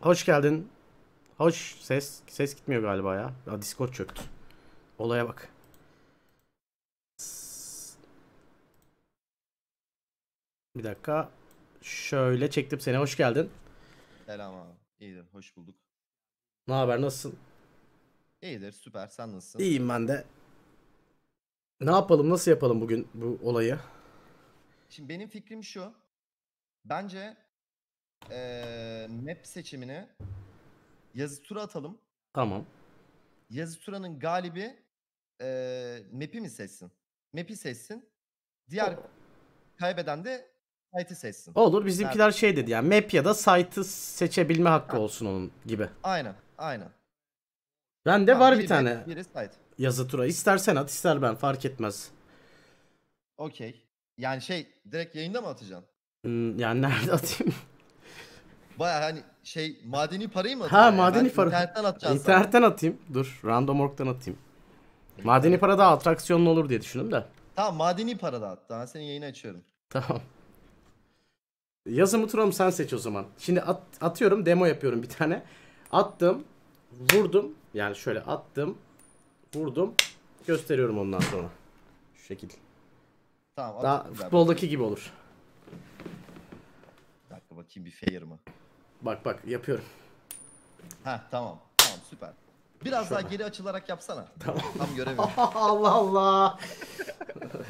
Hoş geldin. Hoş. Ses ses gitmiyor galiba ya. ya Discord çöktü. Olaya bak. Bir dakika. Şöyle çektim seni. Hoş geldin. Selam abi. İyidir. Hoş bulduk. Ne haber? Nasılsın? İyidir. Süper. Sen nasılsın? İyiyim ben de. Ne yapalım? Nasıl yapalım bugün bu olayı? Şimdi benim fikrim şu. Bence ee, map seçimine yazı tura atalım. Tamam. Yazı turanın galibi ee, map'i mi seçsin? Map'i seçsin. Diğer kaybeden de site'i seçsin. Olur bizimkiler şey dedi yani map ya da site'ı seçebilme hakkı ha. olsun onun gibi. Aynen aynen. Ben de ha, var bir tane biri site. yazı tura. İstersen at ister ben fark etmez. Okey. Yani şey direkt yayında mı atacaksın? Hmm, yani nerede atayım? Baya hani şey madeni parayı mı Ha yani? madeni ben para. İnternetten atacağım İnternetten sana. atayım. Dur random orktan atayım. Madeni para daha atraksiyonlu olur diye düşündüm de. Tamam madeni para da at. Daha senin yayını açıyorum. Tamam. Yazımı Turam sen seç o zaman. Şimdi at, atıyorum demo yapıyorum bir tane. Attım. Vurdum. Yani şöyle attım. Vurdum. Gösteriyorum ondan sonra. Şu şekil. Tamam. Daha futboldaki ben. gibi olur. Bir dakika bakayım bir fair mı? Bak bak yapıyorum. Ha tamam. Tamam süper. Biraz Şöyle. daha geri açılarak yapsana. Tamam. Tam görevi. Allah Allah.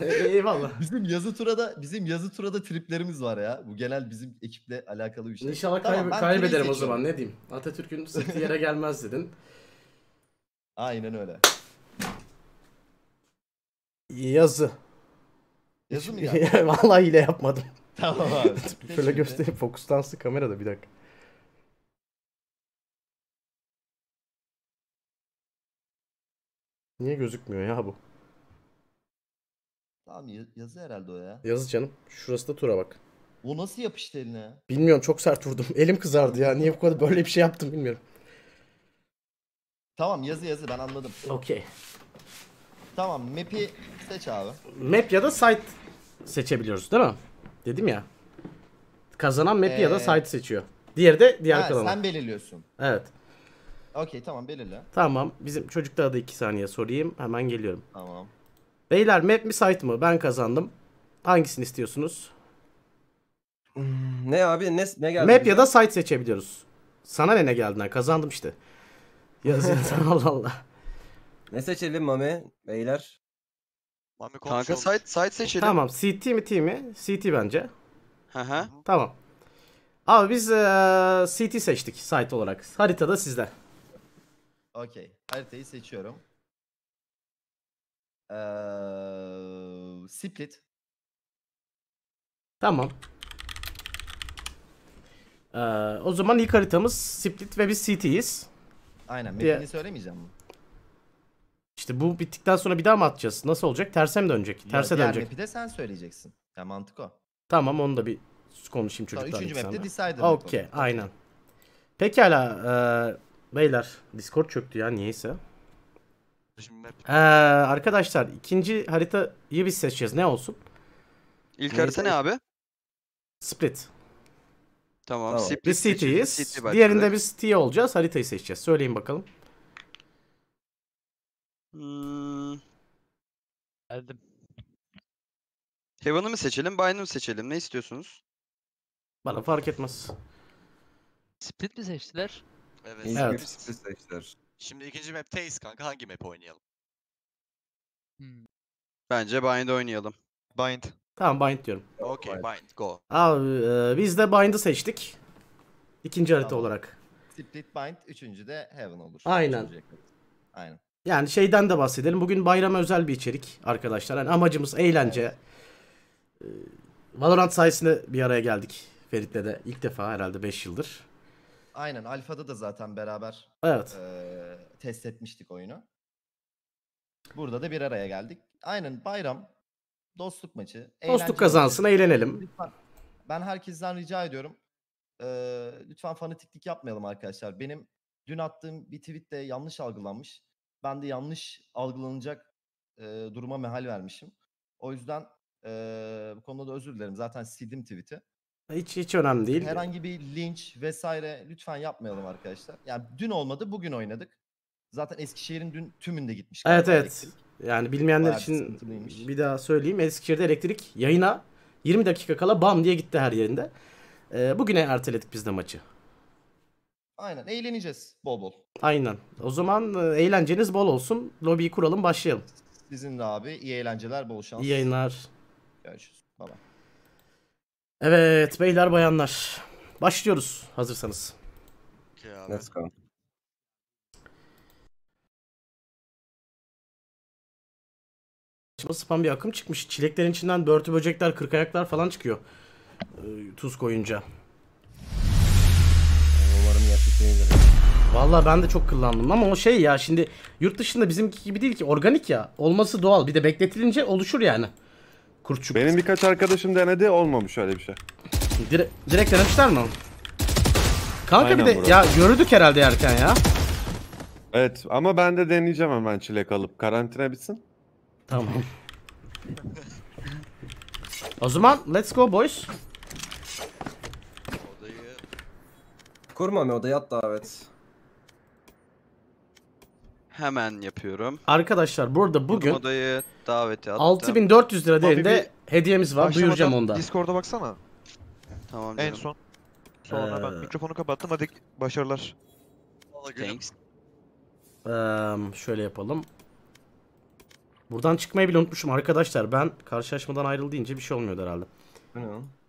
Eyvallah. Bizim yazı turada bizim yazı turada triplerimiz var ya. Bu genel bizim ekiple alakalı bir şey. İnşallah tamam, kayb kaybederim o zaman ne diyeyim. Atatürk'ün sırtı yere gelmez dedin. Aynen öyle. Yazı. Yazı mı ya? Vallahi hile yapmadım. Tamam abi. Şöyle göstereyim. Fokustansı kamerada bir dakika. Niye gözükmüyor ya bu? Tamam ya- yazı herhalde o ya. Yazı canım. Şurası da tura bak. O nasıl yapıştı eline? Bilmiyorum çok sert vurdum. Elim kızardı ya. Niye bu kadar böyle bir şey yaptım bilmiyorum. Tamam yazı yazı ben anladım. Okey. Tamam map'i seç abi. Map ya da site seçebiliyoruz değil mi? Dedim ya. Kazanan map ya da ee, site seçiyor. Diğeri de diğer Ha, kazanan. sen belirliyorsun. Evet. Okey tamam belirle. Tamam. Bizim çocuklara da 2 saniye sorayım. Hemen geliyorum. Tamam. Beyler map mi site mı? Ben kazandım. Hangisini istiyorsunuz? Hmm, ne abi ne, ne geldi? Map ya da site seçebiliyoruz. Sana ne ne geldiler? Kazandım işte. Yazıyor Allah Allah. Ne seçelim Mami beyler? Mami Kanka site, site seçelim. Tamam CT mi T mi? CT bence. Hı hı. Tamam. Abi biz eee, CT seçtik site olarak. Haritada sizde. Okey. Haritayı seçiyorum. Ee, split. Tamam. Ee, o zaman ilk haritamız Split ve biz CT'yiz. Aynen. Metini Diye... söylemeyeceğim mi? İşte bu bittikten sonra bir daha mı atacağız? Nasıl olacak? Terse mi dönecek? Terse Yok, dönecek. Map'i de sen söyleyeceksin. Ya mantık o. Tamam onu da bir konuşayım çocuklar. Sonra üçüncü map'te Decider. Okey aynen. Pekala. E, Beyler Discord çöktü ya niyeyse. Ee, arkadaşlar ikinci haritayı biz seçeceğiz. Ne olsun? İlk neyse. harita ne abi? Split. Tamam. tamam. Split biz City'yiz. City Diğerinde biz T olacağız. Haritayı seçeceğiz. Söyleyin bakalım. Hmm. Geldim. Heaven'ı mı seçelim, Bine'ı mı seçelim? Ne istiyorsunuz? Bana fark etmez. Split mi seçtiler? Evet. Evet. map'i Şimdi ikinci map map'teyiz kanka. Hangi map oynayalım? Hmm. Bence Bind oynayalım. Bind. Tamam bind diyorum. Okey Bind. go. Abi e, biz de bind'ı seçtik. İkinci harita olarak. Split Bind, üçüncü de Heaven olur. Aynen. Aynen. Yani şeyden de bahsedelim. Bugün bayrama özel bir içerik arkadaşlar. Yani amacımız eğlence. E, Valorant sayesinde bir araya geldik Ferit'le de ilk defa herhalde 5 yıldır. Aynen alfada da zaten beraber Evet. eee, test etmiştik oyunu. Burada da bir araya geldik. Aynen bayram dostluk maçı. Dostluk kazansın, olsun. eğlenelim. ben herkesten rica ediyorum. Eee, lütfen fanatiklik yapmayalım arkadaşlar. Benim dün attığım bir tweet de yanlış algılanmış. Ben de yanlış algılanacak eee, duruma mehal vermişim. O yüzden eee, bu konuda da özür dilerim. Zaten sildim tweet'i. Hiç hiç önemli değil. Herhangi bir linç vesaire lütfen yapmayalım arkadaşlar. Yani dün olmadı bugün oynadık. Zaten Eskişehir'in dün tümünde gitmiş. Evet evet. Elektrik. Yani bilmeyenler için bir, daha söyleyeyim. Eskişehir'de elektrik yayına 20 dakika kala bam diye gitti her yerinde. Ee, bugüne erteledik biz de maçı. Aynen eğleneceğiz bol bol. Aynen. O zaman e, eğlenceniz bol olsun. Lobiyi kuralım başlayalım. Sizin de abi iyi eğlenceler bol şans. İyi yayınlar. Görüşürüz. baba. Evet beyler bayanlar. Başlıyoruz hazırsanız. Okey abi. Let's go. Saçma sapan bir akım çıkmış. Çileklerin içinden börtü böcekler, ayaklar falan çıkıyor. Ee, tuz koyunca. Umarım gerçek Valla ben de çok kıllandım ama o şey ya şimdi yurt dışında bizimki gibi değil ki organik ya. Olması doğal. Bir de bekletilince oluşur yani. Kurçuk. Benim birkaç arkadaşım denedi olmamış öyle bir şey. Dire direkt denemişler mi? Kanka Aynen bir de burada. ya görürdük herhalde erken ya. Evet ama ben de deneyeceğim hemen çilek alıp karantina bitsin. Tamam. o zaman let's go boys. Kurma mı odaya at davet. Hemen yapıyorum. Arkadaşlar burada bugün odayı daveti 6400 lira değerinde hediyemiz var. Duyuracağım onda. Discord'a baksana. Tamam En son. Sonra Ee, ben mikrofonu kapattım. Hadi başarılar. Thanks. Eee, şöyle yapalım. Buradan çıkmayı bile unutmuşum arkadaşlar. Ben karşılaşmadan ayrıl deyince bir şey olmuyor herhalde. Bu ne